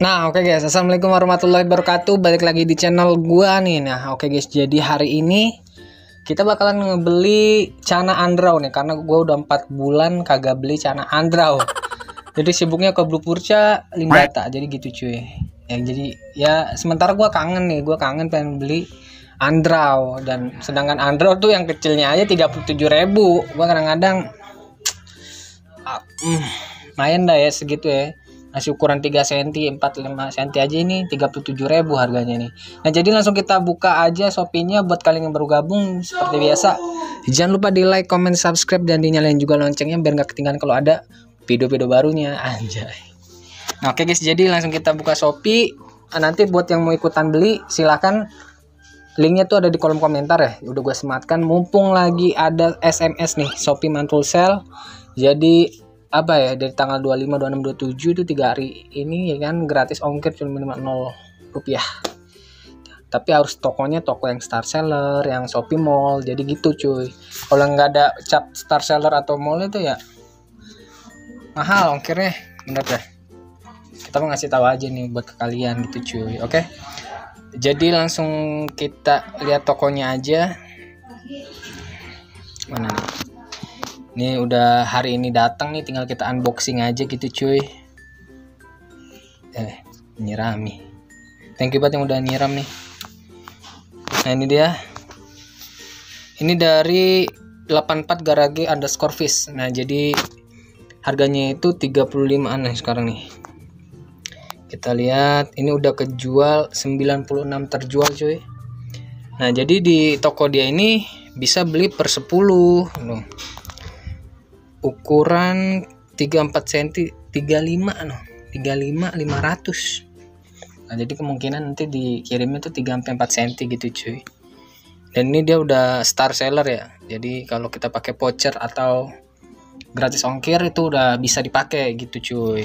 Nah, oke okay guys, assalamualaikum warahmatullahi wabarakatuh. Balik lagi di channel gua nih. Nah, oke okay guys, jadi hari ini kita bakalan ngebeli cana andrau nih, karena gua udah 4 bulan kagak beli cana andrau. Jadi sibuknya ke Blue Purca, Limbata, jadi gitu cuy. Ya, jadi ya sementara gua kangen nih, gua kangen pengen beli andrau dan sedangkan andrau tuh yang kecilnya aja 37.000. Gua kadang-kadang -kadang, ah, hmm, main dah ya segitu ya nasi ukuran 3 cm 45 cm aja ini 37.000 harganya nih nah jadi langsung kita buka aja Shopee-nya buat kalian yang baru gabung seperti biasa jangan lupa di like comment subscribe dan dinyalain juga loncengnya biar nggak ketinggalan kalau ada video-video barunya anjay nah oke guys jadi langsung kita buka Shopee nah, nanti buat yang mau ikutan beli silahkan linknya tuh ada di kolom komentar ya udah gue sematkan mumpung lagi ada SMS nih Shopee mantul sale jadi apa ya dari tanggal 25, 26, 27 itu tiga hari ini ya kan gratis ongkir cuma minimal 0 rupiah tapi harus tokonya toko yang star seller, yang Shopee Mall, jadi gitu cuy. Kalau nggak ada cap star seller atau mall itu ya mahal ongkirnya, bener deh. Kita mau ngasih tahu aja nih buat ke kalian gitu cuy, oke? Okay? Jadi langsung kita lihat tokonya aja. Mana nih? Ini udah hari ini datang nih, tinggal kita unboxing aja gitu cuy. Eh, nyiram nih. Thank you banget yang udah nyiram nih. Nah ini dia. Ini dari 84 garage underscore fish. Nah jadi harganya itu 35an nih sekarang nih. Kita lihat ini udah kejual 96 terjual cuy. Nah jadi di toko dia ini bisa beli per 10 ukuran 34 cm 35 no 35 500 nah jadi kemungkinan nanti dikirimnya tuh 3 4 cm gitu cuy dan ini dia udah star seller ya jadi kalau kita pakai voucher atau gratis ongkir itu udah bisa dipakai gitu cuy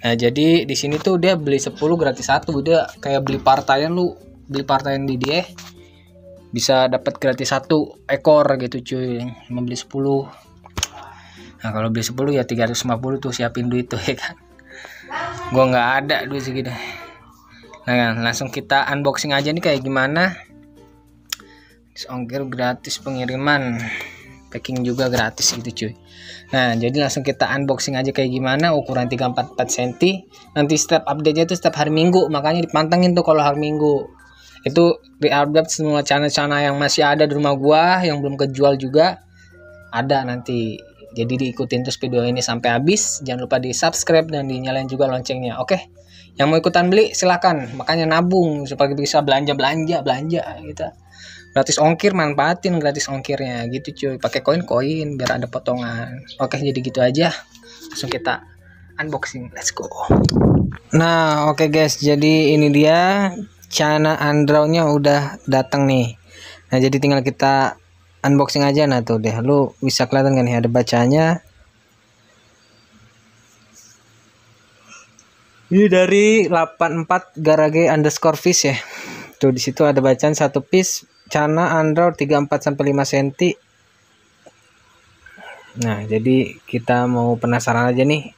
nah jadi di sini tuh dia beli 10 gratis satu dia kayak beli partaian lu beli partaian di dia bisa dapat gratis satu ekor gitu cuy membeli 10 nah kalau beli 10 ya 350 tuh siapin duit tuh ya kan gua nggak ada duit segitu nah kan, langsung kita unboxing aja nih kayak gimana ongkir gratis pengiriman packing juga gratis gitu cuy nah jadi langsung kita unboxing aja kayak gimana ukuran 344 cm nanti setiap update nya itu setiap hari minggu makanya dipantengin tuh kalau hari minggu itu di-update semua channel-channel yang masih ada di rumah gua yang belum kejual juga ada nanti jadi diikutin terus video ini sampai habis jangan lupa di subscribe dan dinyalain juga loncengnya oke yang mau ikutan beli silahkan makanya nabung supaya bisa belanja belanja belanja gitu gratis ongkir manfaatin gratis ongkirnya gitu cuy pakai koin-koin biar ada potongan oke jadi gitu aja langsung kita unboxing let's go nah oke okay guys jadi ini dia Cana Andrawnya udah datang nih nah jadi tinggal kita unboxing aja nah tuh deh lu bisa kelihatan kan nih ada bacanya ini dari 84 garage underscore fish ya tuh disitu ada bacaan satu piece cana andraw 34 sampai 5 cm nah jadi kita mau penasaran aja nih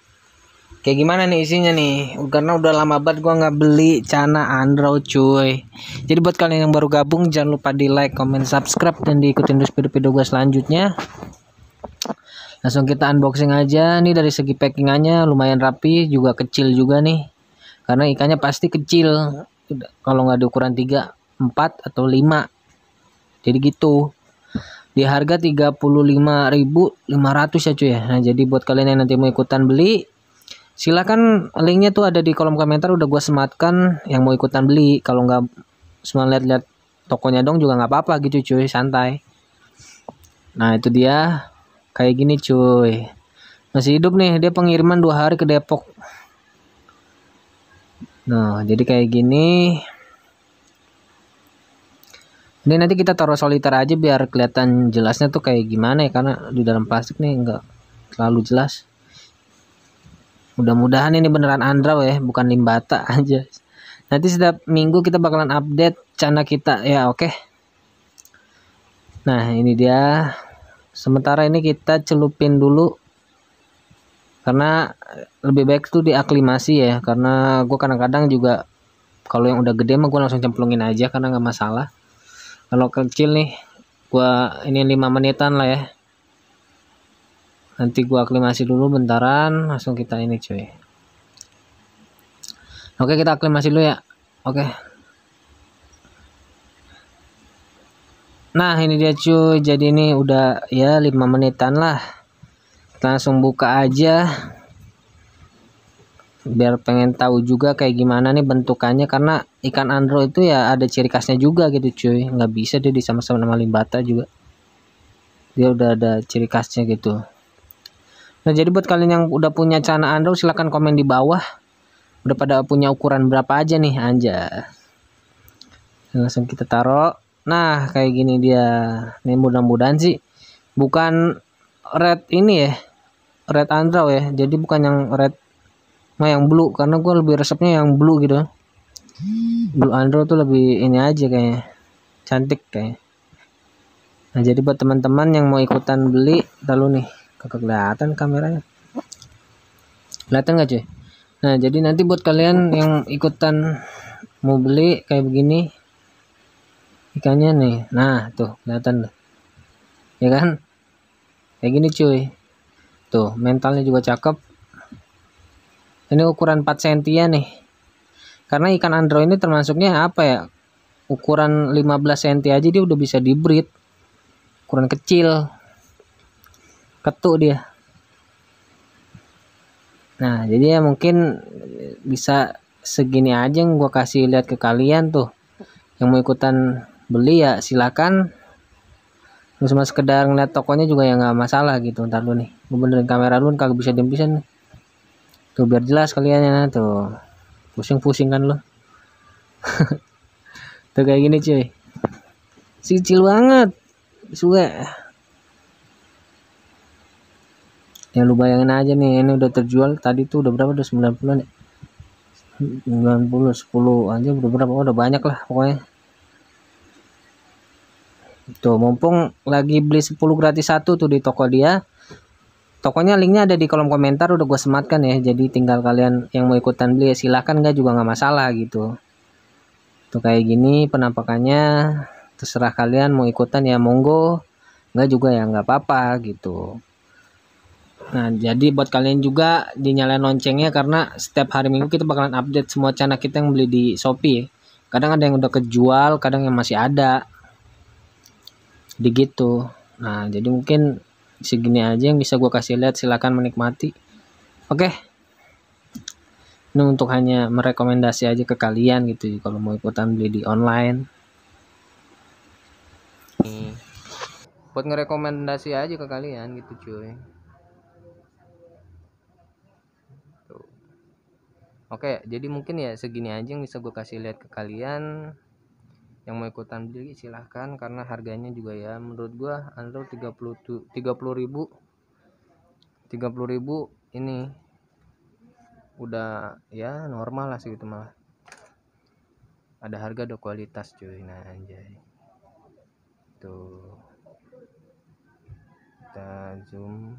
kayak gimana nih isinya nih karena udah lama banget gue nggak beli cana andro cuy jadi buat kalian yang baru gabung jangan lupa di like comment subscribe dan diikutin terus video-video gue selanjutnya langsung kita unboxing aja nih dari segi packingannya lumayan rapi juga kecil juga nih karena ikannya pasti kecil kalau nggak di ukuran 3 4 atau 5 jadi gitu di harga 35.500 ya cuy ya. nah jadi buat kalian yang nanti mau ikutan beli silakan linknya tuh ada di kolom komentar udah gue sematkan yang mau ikutan beli. Kalau nggak cuma lihat-lihat tokonya dong juga nggak apa-apa gitu cuy santai. Nah itu dia kayak gini cuy. Masih hidup nih dia pengiriman dua hari ke Depok. Nah jadi kayak gini. Ini nanti kita taruh soliter aja biar kelihatan jelasnya tuh kayak gimana ya karena di dalam plastik nih nggak terlalu jelas mudah-mudahan ini beneran Andrew ya bukan Limbata aja nanti setiap minggu kita bakalan update channel kita ya oke okay. nah ini dia sementara ini kita celupin dulu karena lebih baik tuh diaklimasi ya karena gue kadang-kadang juga kalau yang udah gede mah gue langsung cemplungin aja karena nggak masalah kalau kecil nih gue ini 5 menitan lah ya nanti gua aklimasi dulu bentaran langsung kita ini cuy oke kita aklimasi dulu ya oke nah ini dia cuy jadi ini udah ya lima menitan lah kita langsung buka aja biar pengen tahu juga kayak gimana nih bentukannya karena ikan andro itu ya ada ciri khasnya juga gitu cuy nggak bisa dia disama-sama sama limbata juga dia udah ada ciri khasnya gitu Nah, jadi buat kalian yang udah punya celana Andro silahkan komen di bawah. Udah pada punya ukuran berapa aja nih, anja. Nah, langsung kita taruh. Nah, kayak gini dia. Ini mudah-mudahan sih bukan red ini ya. Red Andro ya. Jadi bukan yang red nah yang blue karena gue lebih resepnya yang blue gitu. Blue Andro tuh lebih ini aja kayaknya. Cantik kayaknya. Nah, jadi buat teman-teman yang mau ikutan beli, lalu nih kagak kelihatan kameranya kelihatan gak cuy nah jadi nanti buat kalian yang ikutan mau beli kayak begini ikannya nih nah tuh kelihatan ya kan kayak gini cuy tuh mentalnya juga cakep ini ukuran 4 cm ya nih karena ikan android ini termasuknya apa ya ukuran 15 cm aja dia udah bisa di breed, ukuran kecil ketuk dia nah jadi ya mungkin bisa segini aja yang gue kasih lihat ke kalian tuh yang mau ikutan beli ya silakan lu cuma sekedar ngeliat tokonya juga ya nggak masalah gitu ntar lu nih gue benerin kamera lu kagak bisa dimpisan bisa tuh biar jelas kalian ya tuh pusing-pusing kan lo tuh kayak gini cuy Sicil banget. Suwe. ya lu bayangin aja nih ini udah terjual tadi tuh udah berapa udah 90 sembilan 90 10 ya? aja udah berapa oh, udah banyak lah pokoknya itu mumpung lagi beli 10 gratis satu tuh di toko dia tokonya linknya ada di kolom komentar udah gue sematkan ya jadi tinggal kalian yang mau ikutan beli ya silahkan nggak juga nggak masalah gitu tuh kayak gini penampakannya terserah kalian mau ikutan ya monggo nggak juga ya nggak apa-apa gitu Nah, jadi buat kalian juga dinyalain loncengnya karena setiap hari Minggu kita bakalan update semua channel kita yang beli di Shopee. Kadang ada yang udah kejual, kadang yang masih ada. begitu Nah, jadi mungkin segini aja yang bisa gue kasih lihat silahkan menikmati. Oke. Okay. Ini untuk hanya merekomendasi aja ke kalian gitu kalau mau ikutan beli di online. Buat ngerekomendasi aja ke kalian gitu cuy. Oke, jadi mungkin ya segini aja yang bisa gue kasih lihat ke kalian. Yang mau ikutan beli silahkan karena harganya juga ya menurut gue Android 30 30.000 ribu ini udah ya normal lah segitu malah. Ada harga ada kualitas cuy. Nah, anjay. Tuh. Kita zoom.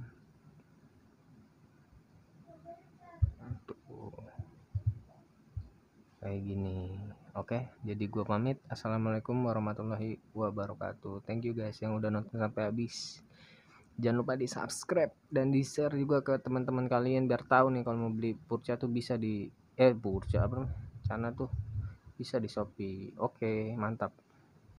kayak gini oke jadi gue pamit assalamualaikum warahmatullahi wabarakatuh thank you guys yang udah nonton sampai habis jangan lupa di subscribe dan di share juga ke teman-teman kalian biar tahu nih kalau mau beli purca tuh bisa di eh purca apa sana tuh bisa di shopee oke mantap